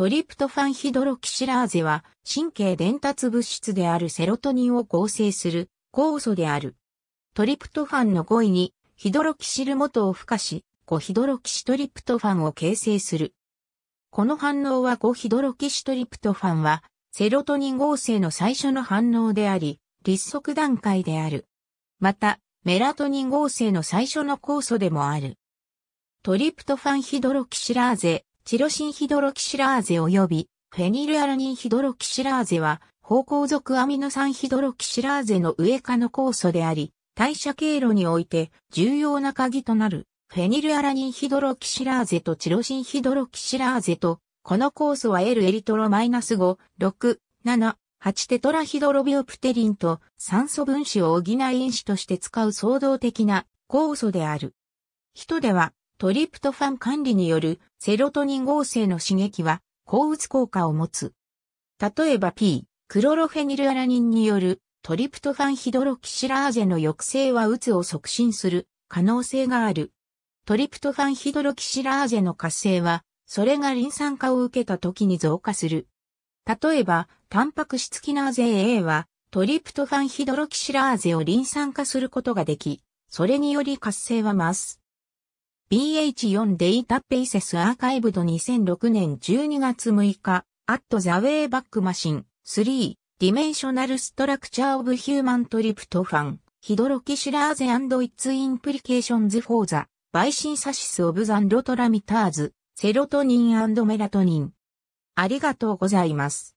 トリプトファンヒドロキシラーゼは神経伝達物質であるセロトニンを合成する酵素である。トリプトファンの5位にヒドロキシル元を付加し、5ヒドロキシトリプトファンを形成する。この反応は5ヒドロキシトリプトファンはセロトニン合成の最初の反応であり、立足段階である。また、メラトニン合成の最初の酵素でもある。トリプトファンヒドロキシラーゼ、チロシンヒドロキシラーゼ及びフェニルアラニンヒドロキシラーゼは、芳香族アミノ酸ヒドロキシラーゼの上化の酵素であり、代謝経路において重要な鍵となる、フェニルアラニンヒドロキシラーゼとチロシンヒドロキシラーゼと、この酵素は L エリトロマイナス5、6、7、8テトラヒドロビオプテリンと酸素分子を補い因子として使う創造的な酵素である。人ではトリプトファン管理によるセロトニン合成の刺激は抗うつ効果を持つ。例えば P、クロロフェニルアラニンによるトリプトファンヒドロキシラーゼの抑制はうつを促進する可能性がある。トリプトファンヒドロキシラーゼの活性は、それがリン酸化を受けた時に増加する。例えば、タンパク質キナーゼ A は、トリプトファンヒドロキシラーゼをリン酸化することができ、それにより活性は増す。BH4 データペイセスアーカイブド2006年12月6日、アットザウェイバックマシン3ディメンショナルストラクチャーオブヒューマントリプトファンヒドロキシュラーゼイッツインプリケーションズフォーザバイシンサシスオブザンロトラミターズセロトニンメラトニンありがとうございます。